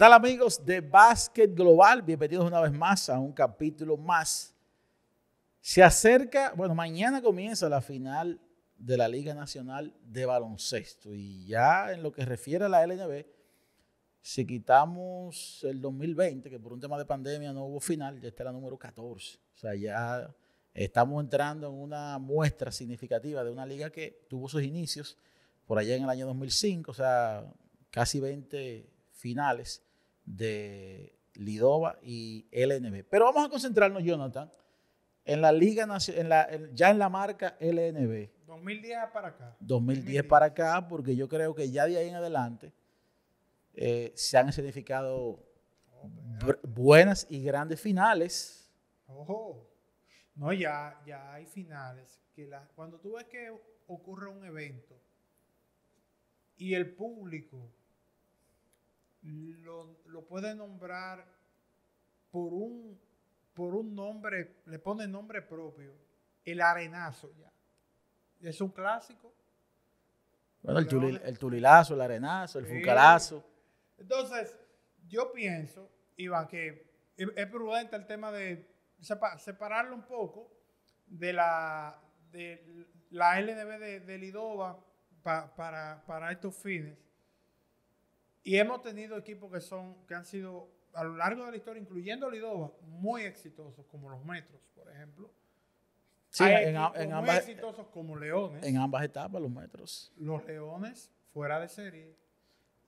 tal amigos de Básquet Global? Bienvenidos una vez más a un capítulo más. Se acerca, bueno, mañana comienza la final de la Liga Nacional de Baloncesto y ya en lo que refiere a la LNB, si quitamos el 2020, que por un tema de pandemia no hubo final, ya está la número 14. O sea, ya estamos entrando en una muestra significativa de una liga que tuvo sus inicios por allá en el año 2005, o sea, casi 20 finales de Lidova y LNB. Pero vamos a concentrarnos, Jonathan, en la Liga en ya en la marca LNB. 2010 para acá. 2010, para acá, porque yo creo que ya de ahí en adelante eh, se han escenificado oh, buenas y grandes finales. Ojo. No, ya, ya hay finales. Que cuando tú ves que ocurre un evento y el público lo, lo puede nombrar por un, por un nombre, le pone nombre propio, el arenazo ya. Es un clásico. Bueno, el, el tulilazo, el arenazo, el Entonces, yo pienso, Iván, que es prudente el tema de separarlo un poco de la, de la LNB de, Lidova para estos fines y hemos tenido equipos que son, que han sido a lo largo de la historia, incluyendo Lidova, muy exitosos, como los Metros, por ejemplo. Sí, en, ambas. Muy exitosos como Leones. En ambas etapas, los Metros. Los Leones, fuera de serie.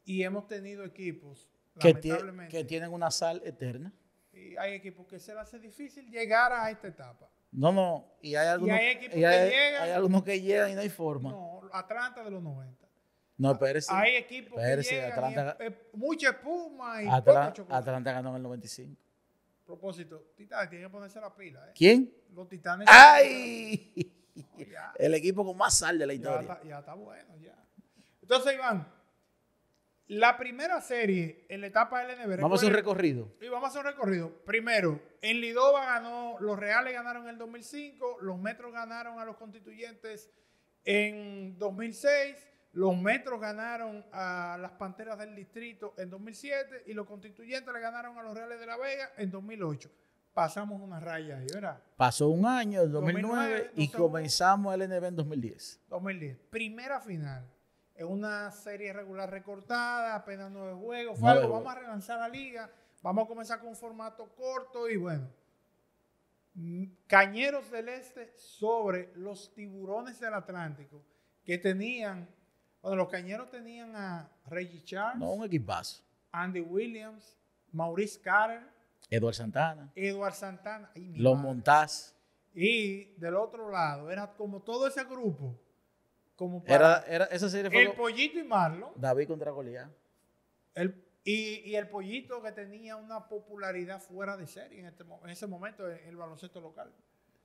Y hemos tenido equipos, que, lamentablemente, que tienen una sal eterna. Y hay equipos que se les hace difícil llegar a esta etapa. No, no, y hay algunos, hay equipos que llegan. Hay algunos que llegan y no hay forma. No, Atlanta de los 90. No, Pérez. Hay equipos que mucha espuma y Atlanta ganó en el 95. Propósito, Titanes tiene que ponerse la pila. ¿eh? ¿Quién? Los Titanes. ¡Ay! Oh, el equipo con más sal de la historia. Ya está, bueno, ya. Entonces, Iván, la primera serie en la etapa del NBR. Vamos a hacer un recorrido. Sí, vamos a hacer un recorrido. Primero, en Lidova ganó, los Reales ganaron en el 2005, los Metros ganaron a los Constituyentes en 2006, los metros ganaron a las Panteras del Distrito en 2007 y los constituyentes le ganaron a los Reales de la Vega en 2008. Pasamos una raya ahí, ¿verdad? Pasó un año, en 2009, y comenzamos el NB en 2010. 2010. Primera final. Es una serie regular recortada, apenas nueve juegos. vamos a relanzar la liga, vamos a comenzar con un formato corto y bueno. Cañeros del Este sobre los tiburones del Atlántico, que tenían cuando los cañeros tenían a Reggie Charles. No, un equipazo. Andy Williams, Maurice Carter. Edward Santana. Edward Santana. los Montaz. Y del otro lado, era como todo ese grupo. Como era, esa serie El Pollito y Marlon. David contra Goliat. y, el Pollito que tenía una popularidad fuera de serie este en, ese momento, en el baloncesto local.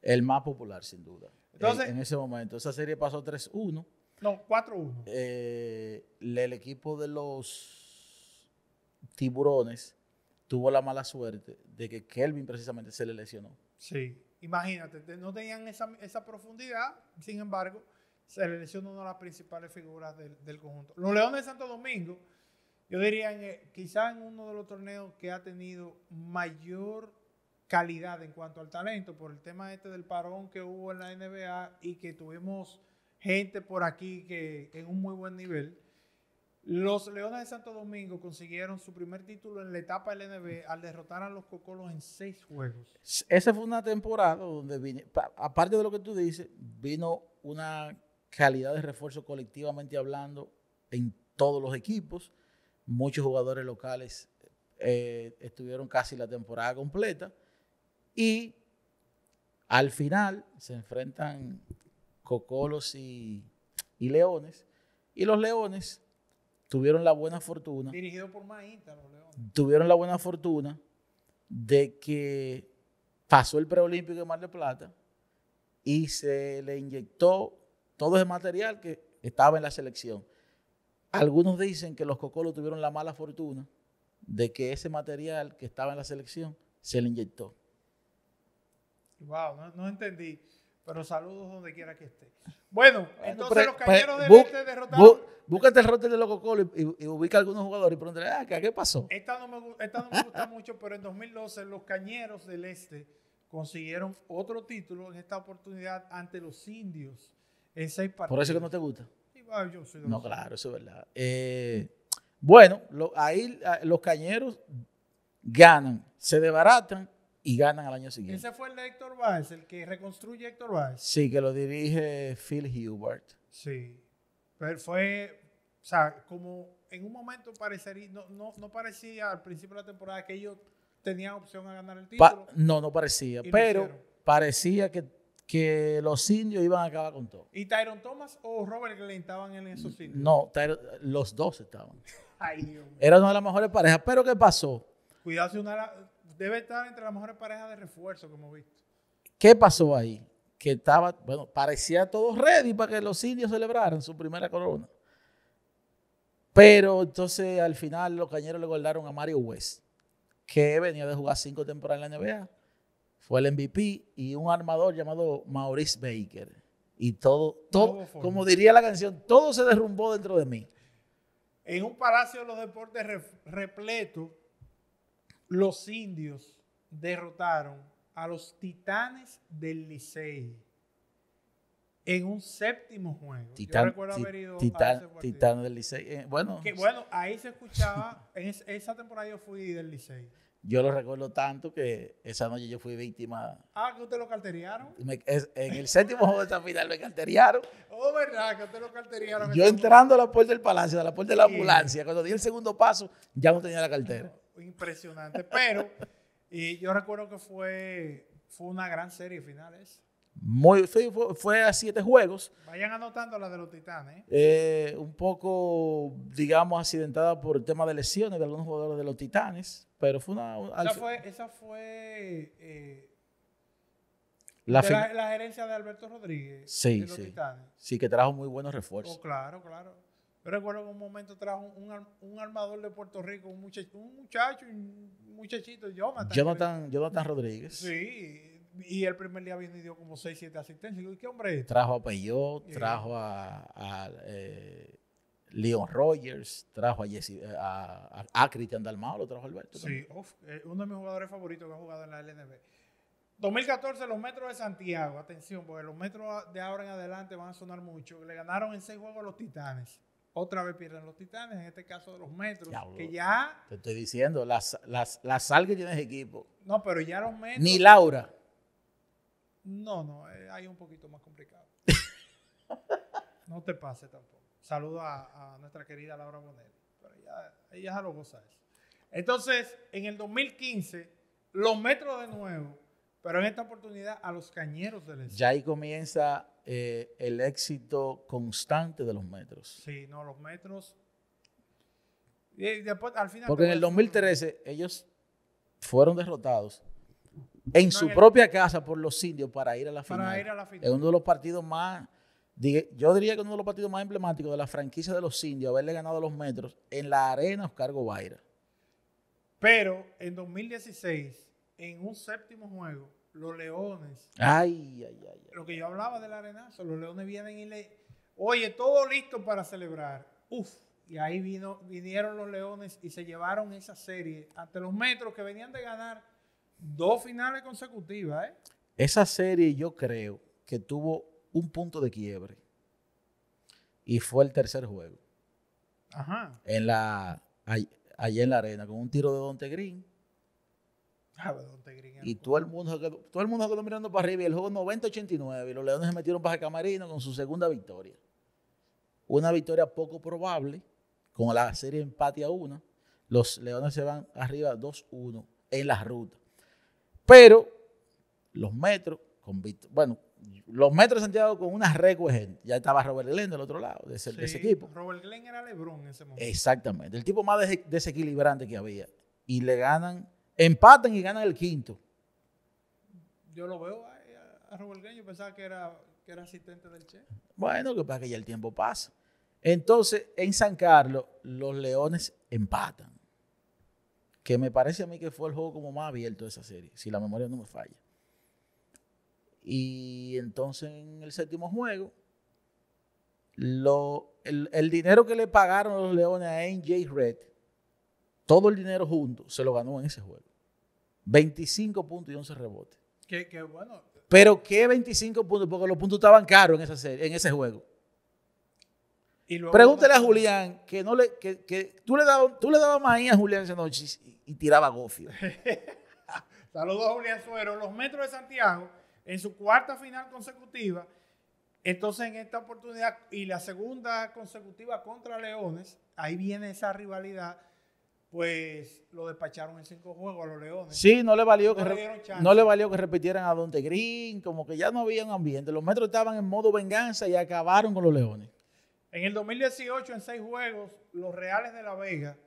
El más popular, sin duda. Entonces, en ese momento, esa serie pasó 3-1. No, 4-1. Eh, el equipo de los tiburones tuvo la mala suerte de que Kelvin precisamente se le lesionó. Sí, imagínate, no tenían esa, profundidad, sin embargo, se le lesionó una de las principales figuras del, conjunto. Los Leones de Santo Domingo, yo diría, eh, quizás en uno de los torneos que ha tenido mayor calidad en cuanto al talento, por el tema este del parón que hubo en la NBA y que tuvimos gente por aquí que en un muy buen nivel. Los Leones de Santo Domingo consiguieron su primer título en la etapa del NB al derrotar a los Cocolos en seis juegos. Esa fue una temporada donde, vine, aparte de lo que tú dices, vino una calidad de refuerzo colectivamente hablando en todos los equipos. Muchos jugadores locales eh, estuvieron casi la temporada completa. Y al final se enfrentan cocolos y, leones. Y los leones tuvieron la buena fortuna. Dirigido por Maíta, los leones. Tuvieron la buena fortuna de que pasó el preolímpico de Mar del Plata y se le inyectó todo ese material que estaba en la selección. Algunos dicen que los cocolos tuvieron la mala fortuna de que ese material que estaba en la selección se le inyectó. Wow, no entendí. Pero saludos donde quiera que esté. Bueno, entonces los pues, cañeros de este derrotaron. búscate el roster de Loco Colo y, ubica algunos jugadores y pregúntale, ah, ¿qué pasó? Esta no, me, gusta mucho, pero en 2012 los cañeros del este consiguieron otro título en esta oportunidad ante los indios en seis partidos. ¿Por eso que no te gusta? no, claro, eso es verdad. Eh, bueno, ahí ah, los cañeros ganan, se desbaratan y ganan al año siguiente. Ese fue el de Héctor Valls, el que reconstruye Héctor Valls. Sí, que lo dirige Phil Hubert. Sí. Pero fue, o sea, como en un momento parecería, no, no, parecía al principio de la temporada que ellos tenían opción a ganar el título. no, no parecía, pero parecía que, los indios iban a acabar con todo. ¿Y Tyron Thomas o Robert Glenn estaban en esos indios? No, los dos estaban. Ay, Dios mío. Era una de las mejores parejas, pero ¿qué pasó? Cuidado si una debe estar entre las mejores parejas de refuerzo como hemos visto. ¿Qué pasó ahí? Que estaba, bueno, parecía todo ready para que los indios celebraran su primera corona. Pero entonces al final los cañeros le guardaron a Mario West, que venía de jugar cinco temporadas en la NBA. Fue el MVP y un armador llamado Maurice Baker. Y todo, todo como diría la canción, todo se derrumbó dentro de mí. En un palacio de los deportes repleto los indios derrotaron a los titanes del Licey en un séptimo juego. Titan, Yo del Liceo? Eh, bueno. bueno, ahí se escuchaba, en esa temporada yo fui del Licey. Yo lo recuerdo tanto que esa noche yo fui víctima. Ah, que usted lo carteraron. en el séptimo juego de esta final me carteriaron. Oh, verdad, que usted lo carteraron. Yo entrando a la puerta del palacio, a la puerta de la ambulancia, cuando di el segundo paso, ya no tenía la cartera impresionante. Pero, y yo recuerdo que fue, fue una gran serie final esa. Muy, fue, fue, a siete juegos. Vayan anotando la de los Titanes. ¿eh? Eh, un poco, digamos, accidentada por el tema de lesiones de algunos jugadores de los Titanes, pero fue una... esa fue... Eh, la, la, gerencia de Alberto Rodríguez. Sí, de los sí. Titanes. Sí, que trajo muy buenos refuerzos. Oh, claro, claro recuerdo que un momento trajo un, armador de Puerto Rico, un muchacho, un, muchachito, Jonathan. Jonathan, Jonathan Rodríguez. Sí, y el primer día vino y dio como 6, 7 asistencias. ¿qué hombre es? Este? Trajo a Peyot, trajo a, eh, Leon Rogers, trajo a, Jesse, eh, a, a Christian Dalmao, lo trajo Alberto. Sí, eh, uno de mis jugadores favoritos que ha jugado en la LNB. 2014, los metros de Santiago. Atención, porque los metros de ahora en adelante van a sonar mucho. Le ganaron en seis juegos a los Titanes otra vez pierden los titanes, en este caso de los metros, que ya... Te estoy diciendo, las, las, la sal que tiene ese equipo. No, pero ya los metros... Ni Laura. No, no, eh, hay un poquito más complicado. no te pase tampoco. Saludo a, nuestra querida Laura Bonet, pero ella, ella ya lo goza eso. Entonces, en el 2015, los metros de nuevo pero en esta oportunidad a los cañeros del Ya ahí comienza eh, el éxito constante de los metros. Sí, no, los metros. Porque en el 2013 ellos fueron derrotados en su propia casa por los indios para ir a la final. Para ir a la final. Es uno de los partidos más, yo diría que uno de los partidos más emblemáticos de la franquicia de los indios, haberle ganado a los metros en la arena Oscar Gobaira. Pero en 2016 en un séptimo juego, los Leones. Ay, ay, ay, Lo que yo hablaba de del arenazo, los Leones vienen y le. Oye, todo listo para celebrar. Uf. Y ahí vino, vinieron los Leones y se llevaron esa serie ante los metros que venían de ganar dos finales consecutivas. ¿eh? Esa serie yo creo que tuvo un punto de quiebre. Y fue el tercer juego. Ajá. En la, allí en la arena, con un tiro de Dante Green Ah, y todo el, mundo, todo el mundo quedó mirando para arriba y el juego 90-89 y los Leones se metieron para el camarino con su segunda victoria. Una victoria poco probable, con la serie empate a Los Leones se van arriba 2-1 en la ruta. Pero los metros, con, bueno, los metros de Santiago con una récord Ya estaba Robert Glenn del otro lado de ese, equipo. Robert Glenn era Lebron en ese momento. Exactamente. El tipo más desequilibrante que había. Y le ganan empatan y ganan el quinto. Yo lo veo a, a Robert pensaba que era, asistente del Che. Bueno, que pasa que ya el tiempo pasa. Entonces, en San Carlos, los Leones empatan. Que me parece a mí que fue el juego como más abierto de esa serie, si la memoria no me falla. Y entonces en el séptimo juego, lo, el, el, dinero que le pagaron los Leones a NJ Red todo el dinero junto se lo ganó en ese juego. 25 puntos y 11 rebotes. Qué, bueno. Pero qué 25 puntos, porque los puntos estaban caros en, esa serie, en ese juego. Y luego Pregúntale a Julián que no le tú le dabas tú le maíz a Julián esa noche y, tiraba gofio. Saludos a Julián Suero, los Metros de Santiago en su cuarta final consecutiva. Entonces en esta oportunidad y la segunda consecutiva contra Leones, ahí viene esa rivalidad pues lo despacharon en cinco juegos a los Leones. Sí, no le valió, que, no le valió que repitieran a Dante Green, como que ya no había un ambiente. Los Metros estaban en modo venganza y acabaron con los Leones. En el 2018, en seis juegos, los Reales de la Vega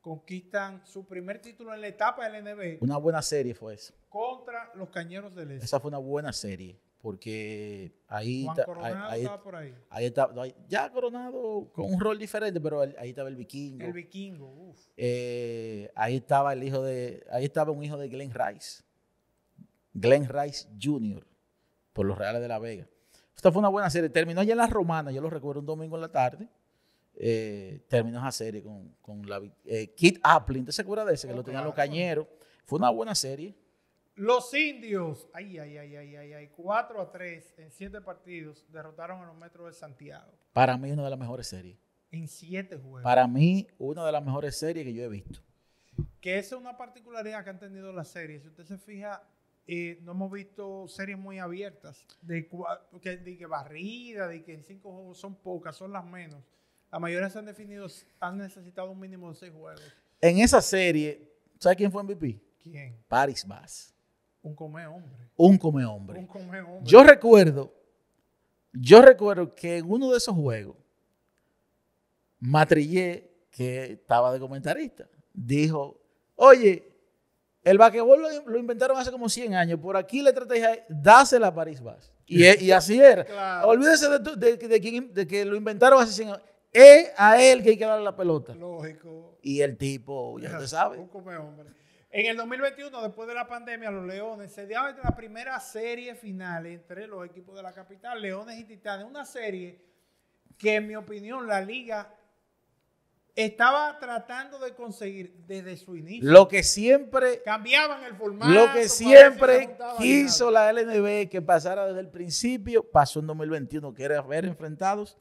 conquistan su primer título en la etapa del NB. Una buena serie fue eso. Contra los Cañeros de Este. Esa fue una buena serie porque ahí, ahí, por ahí. ya Coronado con un rol diferente, pero ahí estaba el vikingo. El vikingo, uf. Eh, ahí estaba el hijo de, ahí estaba un hijo de Glenn Rice, Glenn Rice Jr. por los Reales de la Vega. Esta fue una buena serie. Terminó ya en Las Romanas. yo lo recuerdo un domingo en la tarde. Eh, terminó esa serie con, con la eh, Kit Apple ¿Te se acuerdas de ese? Que lo oh, tenían los cañeros. Fue una buena serie. Los indios, ay, ay, ay, ay, ay, ay, 4 a 3 en 7 partidos derrotaron a los Metros de Santiago. Para mí, una de las mejores series. En 7 juegos. Para mí, una de las mejores series que yo he visto. Que esa es una particularidad que han tenido las series. Si usted se fija, eh, no hemos visto series muy abiertas, de, que, de que barrida, de que en 5 juegos son pocas, son las menos. La mayoría se han definido, han necesitado un mínimo de 6 juegos. En esa serie, ¿sabe quién fue MVP? ¿Quién? Paris Bass. Un come hombre. Un come hombre. Yo recuerdo, yo recuerdo que en uno de esos juegos, Matrillé, que estaba de comentarista, dijo, oye, el vaquebol lo, inventaron hace como 100 años. Por aquí la estrategia es dásela a París Vaz. E, y, así era. Olvídese de, que lo inventaron hace 100 años. Es a él que hay que darle la pelota. Lógico. Y el tipo, ya usted sabe. Un come hombre. En el 2021, después de la pandemia, los Leones se dio la primera serie final entre los equipos de la capital, Leones y Titanes. Una serie que, en mi opinión, la liga estaba tratando de conseguir desde su inicio. Lo que siempre... Cambiaban el formato. Lo que siempre quiso la LNB que pasara desde el principio, pasó en 2021, que era ver enfrentados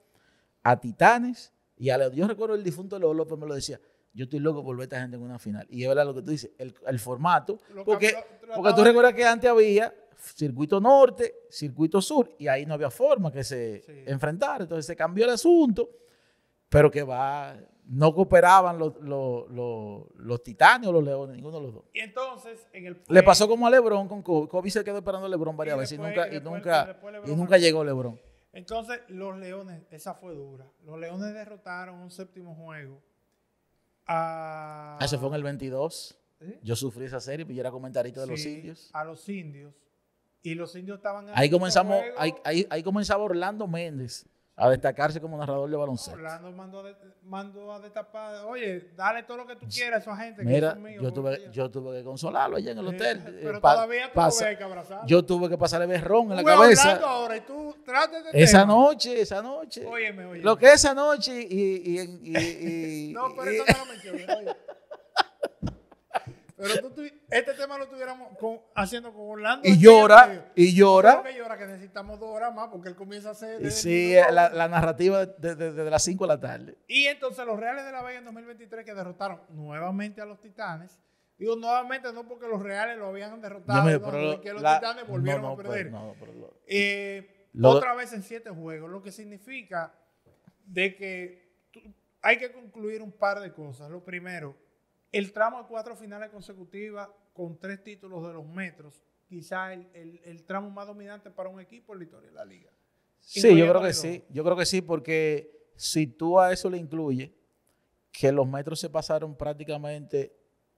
a Titanes y a Leones. Yo recuerdo el difunto Leo López me lo decía, yo estoy loco por ver a esta gente en una final. Y es verdad lo que tú dices, el, formato. porque, porque tú recuerdas que antes había circuito norte, circuito sur, y ahí no había forma que se enfrentara. Entonces se cambió el asunto, pero que va, no cooperaban los, los, los, titanes o los leones, ninguno de los dos. Y entonces, en el... Le pasó como a Lebron con Kobe. Kobe se quedó esperando a Lebron varias veces y nunca, y, nunca, llegó Lebron. Entonces, los leones, esa fue dura. Los leones derrotaron un séptimo juego Ah, Eso fue en el 22. Yo sufrí esa serie, pues yo era comentarito de los indios. A los indios. Y los indios estaban... ahí este comenzamos, ahí, ahí comenzaba Orlando Méndez a destacarse como narrador de baloncesto. Orlando mandó a, mandó a destapar, oye, dale todo lo que tú quieras a esa gente. Mira, que mío. yo, tuve, yo tuve que consolarlo allá en el hotel. Pero eh, todavía tuve que abrazar. Yo tuve que pasarle berrón en la cabeza. ahora y tú Esa noche, esa noche. Óyeme, óyeme. Lo que esa noche y... y, y, no, pero eso no lo mencioné, oye pero tú, este tema lo tuviéramos haciendo con Orlando. Y llora, y llora. que llora, que necesitamos dos horas más porque él comienza a hacer. Sí, eh, la, narrativa desde las 5 de la tarde. Y entonces los Reales de la Vega en 2023 que derrotaron nuevamente a los Titanes. Digo, nuevamente no porque los Reales lo habían derrotado, sino porque los Titanes volvieron a perder. Eh, otra vez en siete juegos, lo que significa de que hay que concluir un par de cosas. Lo primero, el tramo de cuatro finales consecutivas con tres títulos de los metros, quizás el, tramo más dominante para un equipo en la historia de la liga. Sí, yo creo que sí. Yo creo que sí, porque si tú a eso le incluyes que los metros se pasaron prácticamente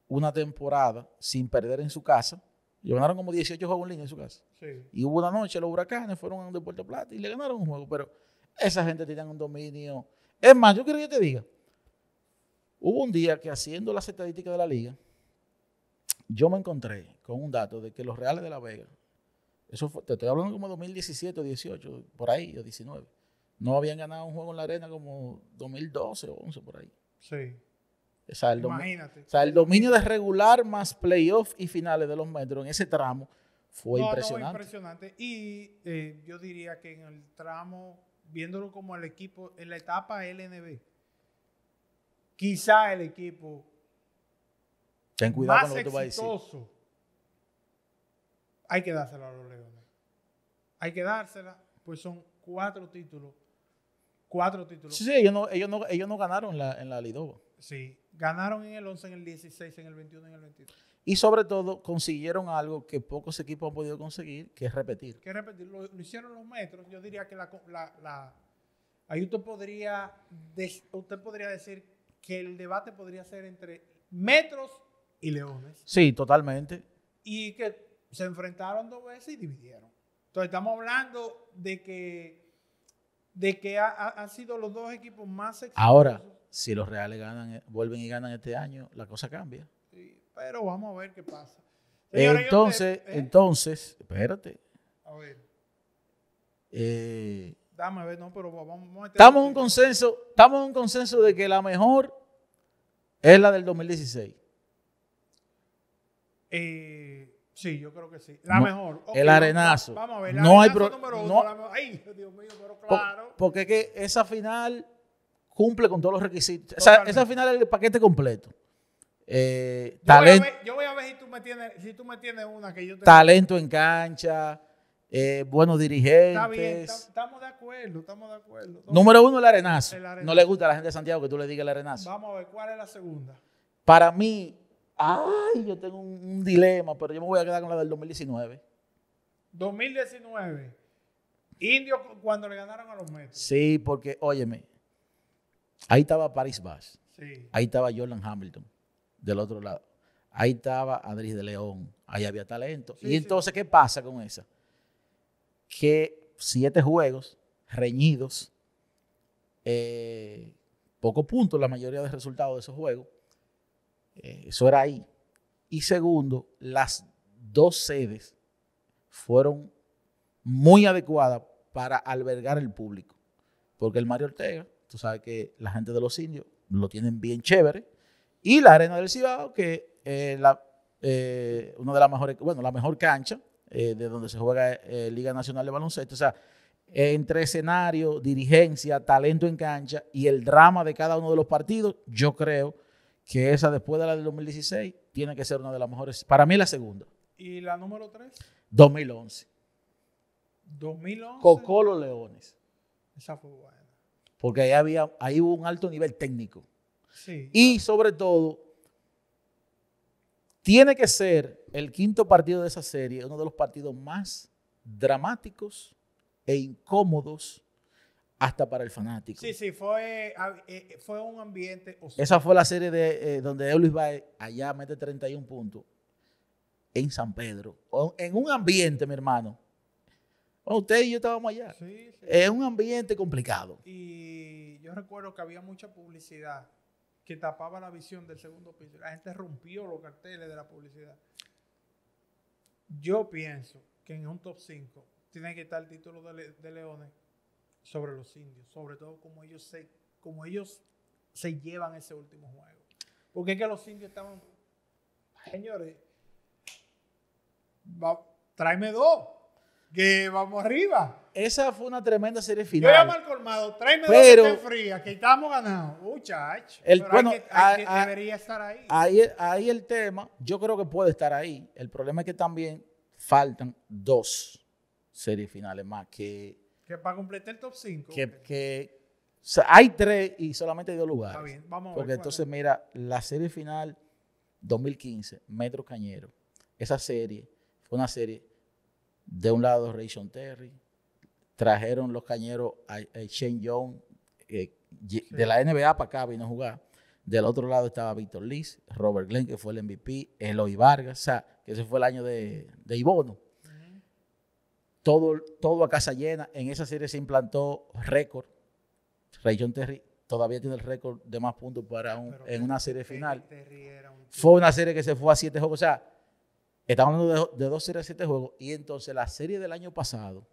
una temporada sin perder en su casa, y ganaron como 18 juegos en línea en su casa. Y hubo una noche, los huracanes fueron a de Puerto Plata y le ganaron un juego, pero esa gente tiene un dominio. Es más, yo quiero que te diga, Hubo un día que haciendo las estadísticas de la liga, yo me encontré con un dato de que los Reales de la Vega, eso te estoy hablando como 2017 18, por ahí, o 19, no habían ganado un juego en la arena como 2012 o 11, por ahí. Sí. Imagínate. O sea, el dominio de regular más playoffs y finales de los Metros en ese tramo fue impresionante. impresionante. Y eh, yo diría que en el tramo, viéndolo como el equipo, en la etapa LNB, quizá el equipo Ten cuidado con lo que Hay que dársela a los Leones. Hay que dársela, pues son cuatro títulos. Cuatro títulos. Sí, ellos no, ganaron la, en la Lidova. Sí, ganaron en el 11, en el 16, en el 21, en el 23. Y sobre todo consiguieron algo que pocos equipos han podido conseguir, que es repetir. Que repetir, lo, hicieron los metros. Yo diría que la, ahí podría, usted podría decir que el debate podría ser entre metros y leones. Sí, totalmente. Y que se enfrentaron dos veces y dividieron. Entonces estamos hablando de que, de que han sido los dos equipos más Ahora, si los Reales ganan, eh, vuelven y ganan este año, la cosa cambia. Sí, pero vamos a ver qué pasa. entonces, ¿eh? entonces, espérate. A ver. Eh, Dame a ver, no, pero vamos, a estamos en un consenso, estamos en un consenso de que la mejor es la del 2016. Eh, sí, yo creo que sí. La mejor. el arenazo. Vamos a ver. La no hay problema. No, ay, Dios mío, pero claro. porque es que esa final cumple con todos los requisitos. Esa, esa, final es el paquete completo. Eh, yo talento. Voy yo voy a ver si tú me tienes, si tú me tienes una que yo tengo. Talento en cancha. Eh, buenos dirigentes. estamos de acuerdo, Número uno, el arenazo. No le gusta a la gente de Santiago que tú le digas el arenazo. Vamos a ver, ¿cuál es la segunda? Para mí, ay, yo tengo un, dilema, pero yo me voy a quedar con la del 2019. 2019. indios cuando le ganaron a los Mets. Sí, porque, óyeme, ahí estaba Paris Bass. Ahí estaba Jordan Hamilton, del otro lado. Ahí estaba Andrés de León. Ahí había talento. y entonces, ¿qué pasa con esa? que siete juegos reñidos, eh, pocos puntos la mayoría de resultados de esos juegos. Eh, eso era ahí. Y segundo, las dos sedes fueron muy adecuadas para albergar el público. Porque el Mario Ortega, tú sabes que la gente de los indios lo tienen bien chévere. Y la Arena del Cibao, que es eh, eh, una de las mejores, bueno, la mejor cancha eh, de donde se juega eh, Liga Nacional de Baloncesto. O sea, entre escenario, dirigencia, talento en cancha y el drama de cada uno de los partidos, yo creo que esa después de la del 2016 tiene que ser una de las mejores. Para mí la segunda. ¿Y la número 3? 2011. 2011. los Leones. Esa fue buena. Porque ahí, había, ahí hubo un alto nivel técnico. Sí. Y sobre todo, tiene que ser el quinto partido de esa serie, uno de los partidos más dramáticos e incómodos hasta para el fanático. Sí, sí, fue, ah, eh, fue un ambiente Esa fue la serie de, eh, donde Eulis va eh, allá mete 31 puntos en San Pedro. En un ambiente, mi hermano. usted y yo estábamos allá. Es un ambiente complicado. Y yo recuerdo que había mucha publicidad que tapaba la visión del segundo piso. La gente rompió los carteles de la publicidad. Yo pienso que en un top 5 tiene que estar el título de, Leones sobre los indios, sobre todo como ellos se, como ellos se llevan ese último juego. Porque es que los indios estaban, señores, tráeme dos que vamos arriba. Esa fue una tremenda serie final. Yo llamo al colmado, tráeme pero, de fría que estamos ganando. muchachos El, pero que, debería estar ahí. ahí. el tema, yo creo que puede estar ahí. El problema es que también faltan dos series finales más que... Que para completar el top 5. Que, hay tres y solamente hay dos lugares. vamos Porque entonces, mira, la serie final 2015, Metro Cañero, esa serie fue una serie de un lado, Rayson Terry. Trajeron los cañeros a, Shane Young. Eh, de la NBA para acá vino a jugar. Del otro lado estaba Víctor Liz, Robert Glenn, que fue el MVP, Eloy Vargas, o sea, que ese fue el año de, Ibono. Todo, todo a casa llena. En esa serie se implantó récord. Ray Terry todavía tiene el récord de más puntos para en una serie final. fue una serie que se fue a siete juegos. O sea, Estamos hablando de, dos series de siete juegos. Y entonces la serie del año pasado,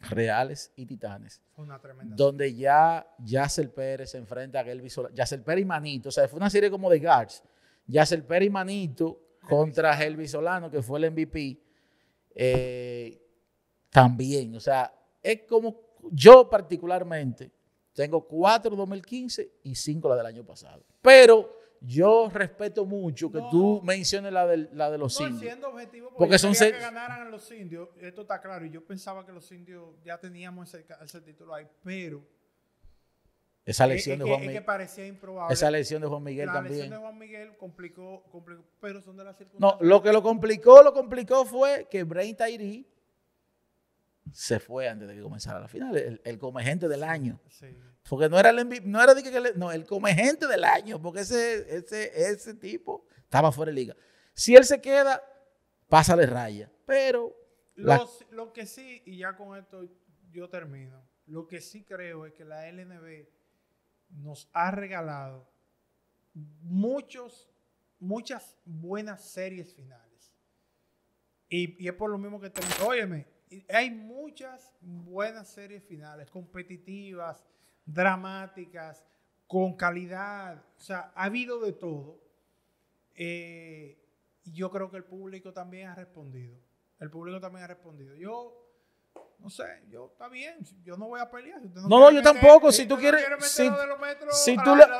Reales y Titanes, una tremenda donde ya Yacel Pérez se enfrenta a Gelby Solano. Yacel Pérez y Manito. O sea, fue una serie como de guards. Yacel Pérez y Manito contra Gelby Solano, que fue el MVP. Eh, también, o sea, es como yo particularmente tengo cuatro 2015 y cinco la del año pasado. Pero yo respeto mucho que tú menciones la de, la de los no, indios. Siendo objetivo, porque, son que ganaran a los indios, esto está claro, y yo pensaba que los indios ya teníamos ese, ese título ahí, pero... Esa elección de Juan Miguel. que parecía improbable. Esa elección de Juan Miguel también. La lección de Juan Miguel complicó, complicó, pero son de las circunstancias. No, lo que lo complicó, lo complicó fue que Brain Tairi se fue antes de que comenzara la final. El, el del año. Porque no era el no era no, el come del año, porque ese, ese, tipo estaba fuera de liga. Si él se queda, Pasa pásale raya. Pero. Lo que sí, y ya con esto yo termino. Lo que sí creo es que la LNB nos ha regalado muchos, muchas buenas series finales. Y, y es por lo mismo que te Óyeme, hay muchas buenas series finales, competitivas, dramáticas, con calidad. O sea, ha habido de todo. Eh, y yo creo que el público también ha respondido. El público también ha respondido. Yo, no sé, yo está bien, yo no voy a pelear. no, no, yo tampoco. Si, tú quieres. si, si tú la,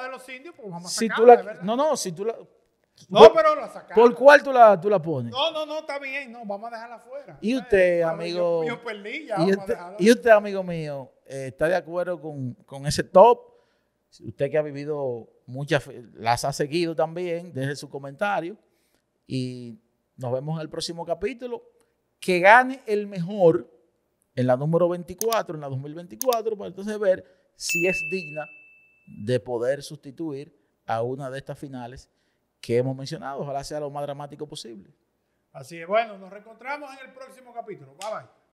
No, no, si tú la. No, pero la sacaron. ¿Por cuál tú la, tú la pones? No, no, no, está bien. No, vamos a dejarla afuera ¿Y usted, amigo? y, usted, amigo mío, eh, está de acuerdo con, con ese top? Usted que ha vivido muchas, las ha seguido también, desde su comentario. Y nos vemos en el próximo capítulo. Que gane el mejor en la número 24, en la 2024, para entonces ver si es digna de poder sustituir a una de estas finales que hemos mencionado. Ojalá sea lo más dramático posible. Así es. Bueno, nos reencontramos en el próximo capítulo. Bye bye.